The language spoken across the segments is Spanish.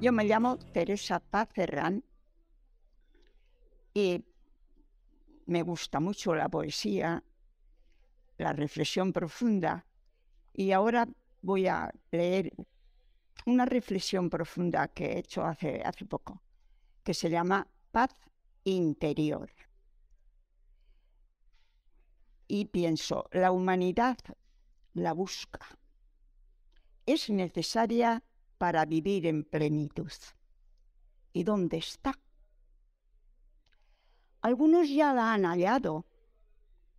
Yo me llamo Teresa Paz Ferrán y me gusta mucho la poesía, la reflexión profunda y ahora voy a leer una reflexión profunda que he hecho hace, hace poco, que se llama Paz Interior. Y pienso, la humanidad la busca. Es necesaria para vivir en plenitud. ¿Y dónde está? Algunos ya la han hallado,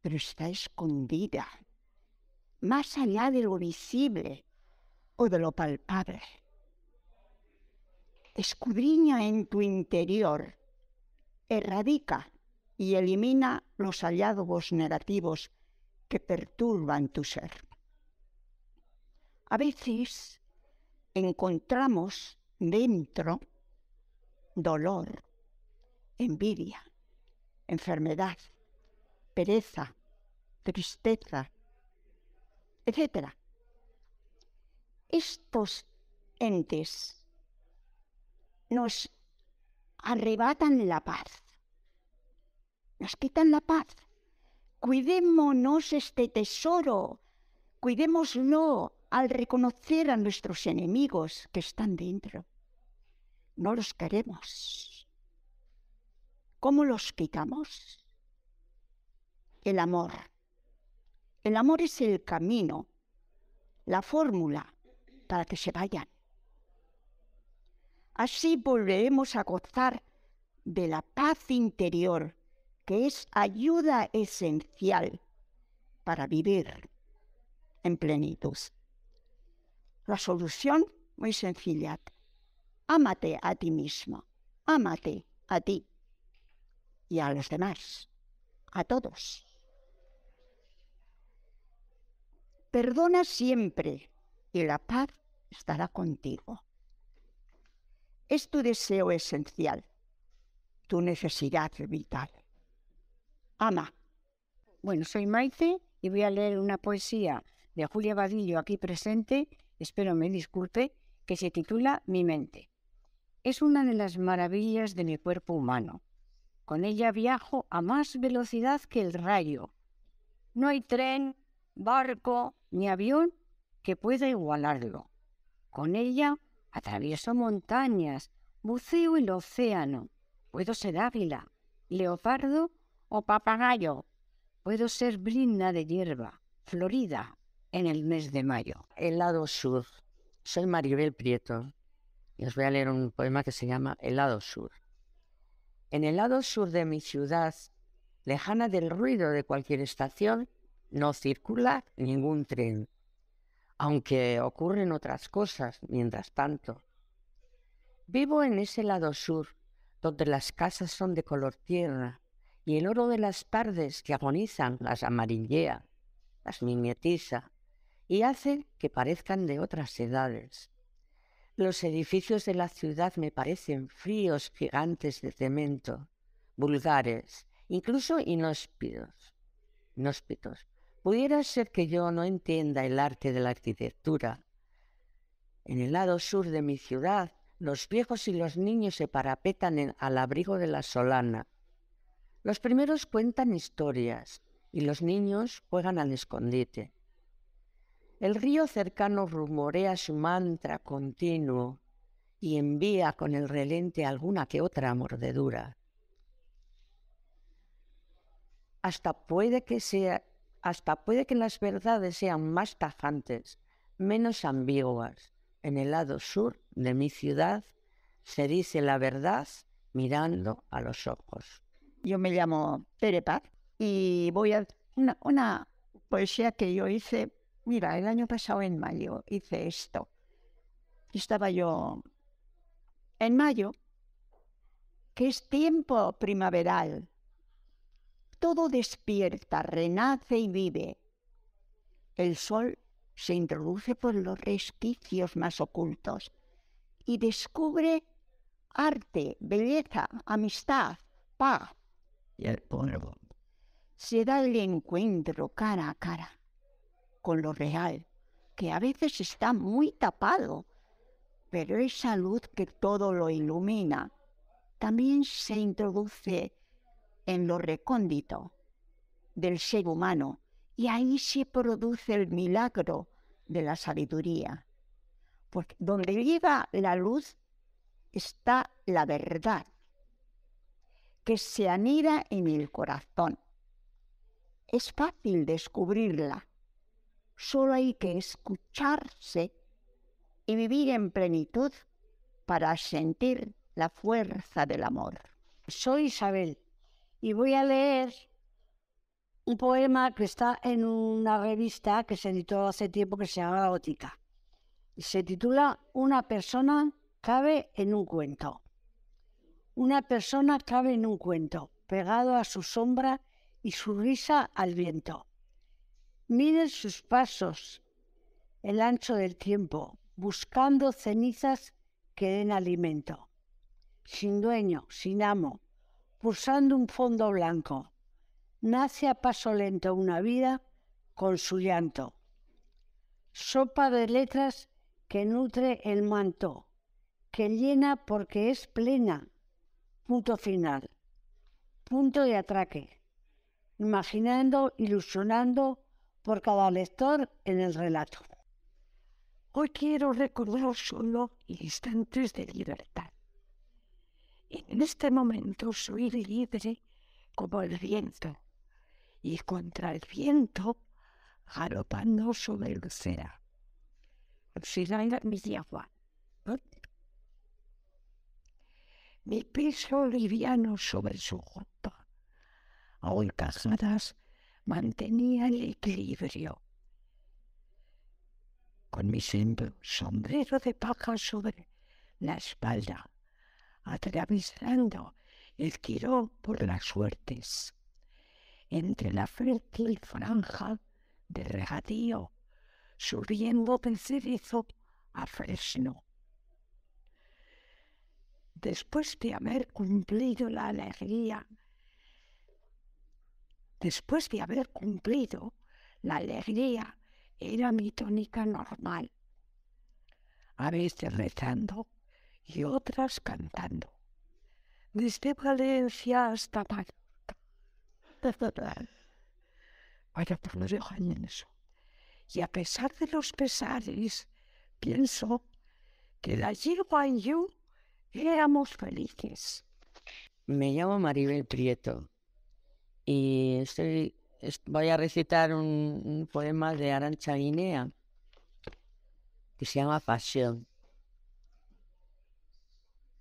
pero está escondida, más allá de lo visible o de lo palpable. Escudriña en tu interior, erradica y elimina los hallazgos negativos que perturban tu ser. A veces encontramos dentro dolor, envidia, enfermedad, pereza, tristeza, etc. Estos entes nos arrebatan la paz, nos quitan la paz. Cuidémonos este tesoro, cuidémoslo, al reconocer a nuestros enemigos que están dentro. No los queremos. ¿Cómo los quitamos? El amor. El amor es el camino, la fórmula para que se vayan. Así volveremos a gozar de la paz interior, que es ayuda esencial para vivir en plenitud. La solución muy sencilla. Ámate a ti mismo, ámate a ti y a los demás, a todos. Perdona siempre y la paz estará contigo. Es tu deseo esencial, tu necesidad vital. Ama. Bueno, soy Maite y voy a leer una poesía de Julia Vadillo aquí presente espero me disculpe, que se titula Mi mente. Es una de las maravillas de mi cuerpo humano. Con ella viajo a más velocidad que el rayo. No hay tren, barco ni avión que pueda igualarlo. Con ella atravieso montañas, buceo el océano, puedo ser ávila, leopardo o papagayo, puedo ser brinda de hierba, florida en el mes de mayo. El lado sur. Soy Maribel Prieto y os voy a leer un poema que se llama El lado sur. En el lado sur de mi ciudad, lejana del ruido de cualquier estación, no circula ningún tren, aunque ocurren otras cosas mientras tanto. Vivo en ese lado sur, donde las casas son de color tierra y el oro de las tardes que agonizan las amarillea, las mimetiza, y hacen que parezcan de otras edades. Los edificios de la ciudad me parecen fríos gigantes de cemento, vulgares, incluso Inhóspitos. Pudiera ser que yo no entienda el arte de la arquitectura. En el lado sur de mi ciudad, los viejos y los niños se parapetan al abrigo de la solana. Los primeros cuentan historias y los niños juegan al escondite. El río cercano rumorea su mantra continuo y envía con el relente alguna que otra mordedura. Hasta puede que sea, hasta puede que las verdades sean más tajantes, menos ambiguas. En el lado sur de mi ciudad se dice la verdad mirando a los ojos. Yo me llamo Tere y voy a una poesía que yo hice Mira, el año pasado en mayo hice esto. Estaba yo en mayo, que es tiempo primaveral. Todo despierta, renace y vive. El sol se introduce por los resquicios más ocultos y descubre arte, belleza, amistad, paz. Y el polvo. Se da el encuentro cara a cara con lo real, que a veces está muy tapado, pero esa luz que todo lo ilumina también se introduce en lo recóndito del ser humano y ahí se produce el milagro de la sabiduría. Porque donde llega la luz está la verdad que se anida en el corazón. Es fácil descubrirla Solo hay que escucharse y vivir en plenitud para sentir la fuerza del amor. Soy Isabel y voy a leer un poema que está en una revista que se editó hace tiempo que se llama Gótica. Y se titula Una persona cabe en un cuento. Una persona cabe en un cuento, pegado a su sombra y su risa al viento. Miden sus pasos, el ancho del tiempo, buscando cenizas que den alimento. Sin dueño, sin amo, pulsando un fondo blanco, nace a paso lento una vida con su llanto. Sopa de letras que nutre el manto, que llena porque es plena. Punto final. Punto de atraque. Imaginando, ilusionando, por cada lector en el relato. Hoy quiero recordar solo instantes de libertad. En este momento soy libre como el viento, y contra el viento galopando sobre el cera. mi piso peso liviano sobre su ropa, casadas mantenía el equilibrio. Con mi simple sombrero de paja sobre la espalda, atravesando el tirón por las suertes, entre la fértil franja de regadío, subiendo del cerizo a Fresno. Después de haber cumplido la alegría Después de haber cumplido, la alegría era mi tónica normal, a veces rezando y otras cantando. Desde Valencia hasta Mallorca. Vaya, pues no eso. Y a pesar de los pesares, pienso que de allí y you éramos felices. Me llamo Maribel Prieto y voy a recitar un, poema de Arancha Guinea que se llama Pasión.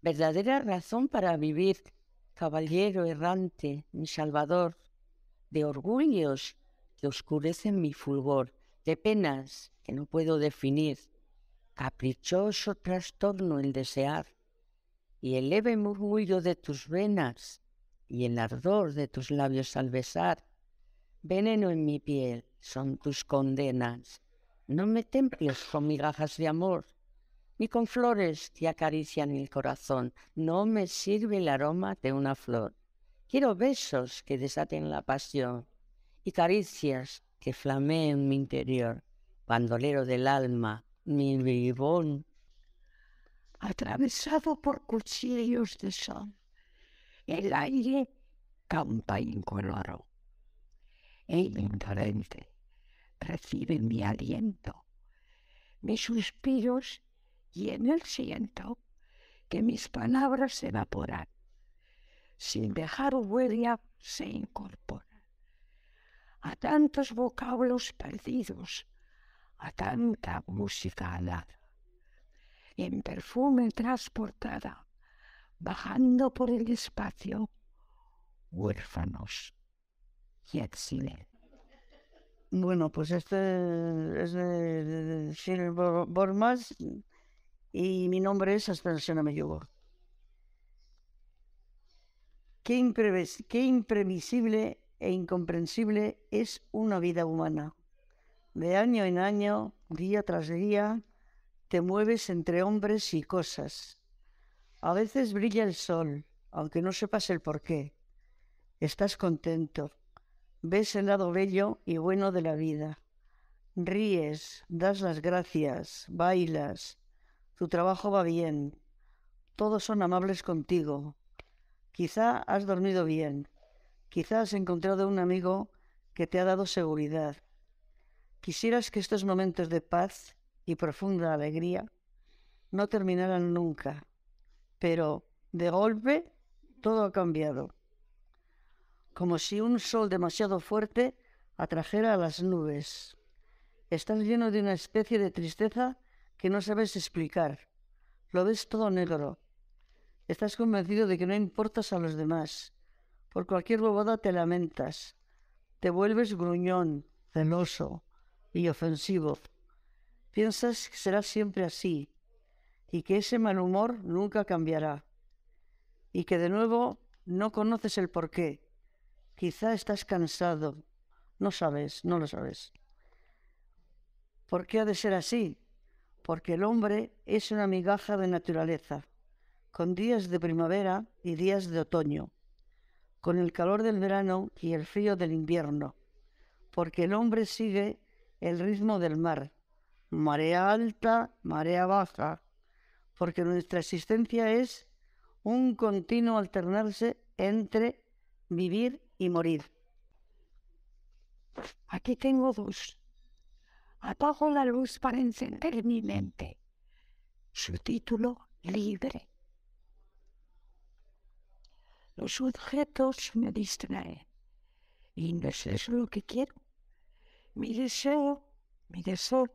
Verdadera razón para vivir, caballero errante, mi salvador, de orgullos que oscurecen mi fulgor, de penas que no puedo definir, caprichoso trastorno el desear y el leve murmullo de tus venas y el ardor de tus labios al besar. Veneno en mi piel son tus condenas. No me temples con migajas de amor, ni con flores que acarician el corazón. No me sirve el aroma de una flor. Quiero besos que desaten la pasión y caricias que flameen mi interior. Bandolero del alma, mi vivón. atravesado por cuchillos de sol, el aire campa incoloro El indolente. Recibe mi aliento, mis suspiros y en él siento que mis palabras se evaporan. Sin dejar huella se incorporan. A tantos vocablos perdidos, a tanta música alada, en perfume transportada bajando por el espacio, huérfanos y exiles. Bueno, pues este es de Bormas y mi nombre es Aspersión Meyugo. qué imprevisible e incomprensible es una vida humana. De año en año, día tras día, te mueves entre hombres y cosas a veces brilla el sol, aunque no sepas el por qué. Estás contento, ves el lado bello y bueno de la vida. Ríes, das las gracias, bailas, tu trabajo va bien, todos son amables contigo. Quizá has dormido bien, quizá has encontrado un amigo que te ha dado seguridad. Quisieras que estos momentos de paz y profunda alegría no terminaran nunca pero de golpe todo ha cambiado, como si un sol demasiado fuerte atrajera a las nubes. Estás lleno de una especie de tristeza que no sabes explicar. Lo ves todo negro. Estás convencido de que no importas a los demás. Por cualquier bobada te lamentas. Te vuelves gruñón, celoso y ofensivo. Piensas que será siempre así, y que ese mal humor nunca cambiará y que de nuevo no conoces el porqué. Quizá estás cansado, no sabes, no lo sabes. ¿Por qué ha de ser así? Porque el hombre es una migaja de naturaleza, con días de primavera y días de otoño, con el calor del verano y el frío del invierno, porque el hombre sigue el ritmo del mar, marea alta, marea baja, porque nuestra existencia es un continuo alternarse entre vivir y morir. Aquí tengo dos. Apago la luz para encender mi mente. Su título, libre. Los objetos me distraen. Y no es eso lo que quiero. Mi deseo, mi deseo,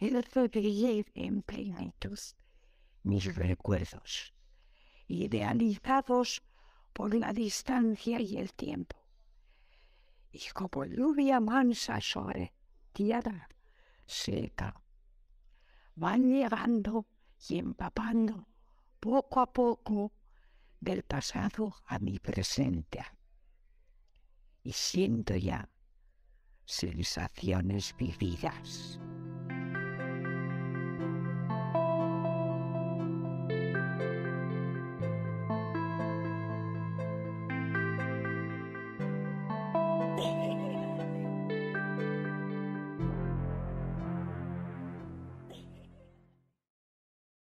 es vivir en mis recuerdos, idealizados por la distancia y el tiempo. Y como lluvia mansa sobre tierra seca, van llegando y empapando poco a poco del pasado a mi presente. Y siento ya sensaciones vividas.